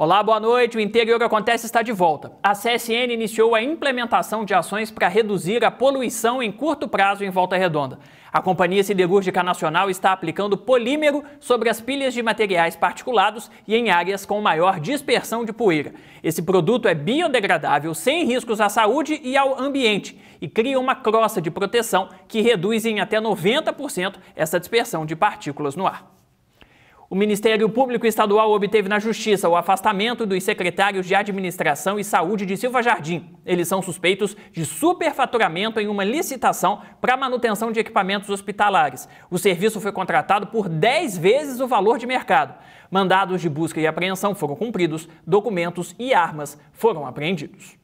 Olá, boa noite. O Interior Acontece está de volta. A CSN iniciou a implementação de ações para reduzir a poluição em curto prazo em Volta Redonda. A Companhia Siderúrgica Nacional está aplicando polímero sobre as pilhas de materiais particulados e em áreas com maior dispersão de poeira. Esse produto é biodegradável, sem riscos à saúde e ao ambiente, e cria uma crosta de proteção que reduz em até 90% essa dispersão de partículas no ar. O Ministério Público Estadual obteve na Justiça o afastamento dos secretários de Administração e Saúde de Silva Jardim. Eles são suspeitos de superfaturamento em uma licitação para manutenção de equipamentos hospitalares. O serviço foi contratado por 10 vezes o valor de mercado. Mandados de busca e apreensão foram cumpridos, documentos e armas foram apreendidos.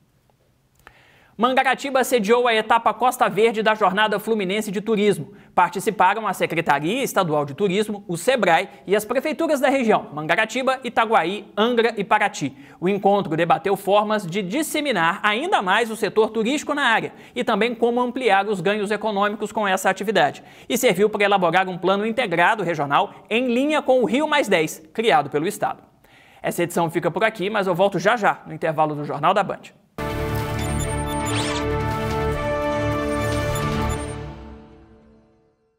Mangaratiba sediou a etapa Costa Verde da Jornada Fluminense de Turismo. Participaram a Secretaria Estadual de Turismo, o SEBRAE e as prefeituras da região, Mangaratiba, Itaguaí, Angra e Paraty. O encontro debateu formas de disseminar ainda mais o setor turístico na área e também como ampliar os ganhos econômicos com essa atividade. E serviu para elaborar um plano integrado regional em linha com o Rio Mais 10, criado pelo Estado. Essa edição fica por aqui, mas eu volto já já no intervalo do Jornal da Band.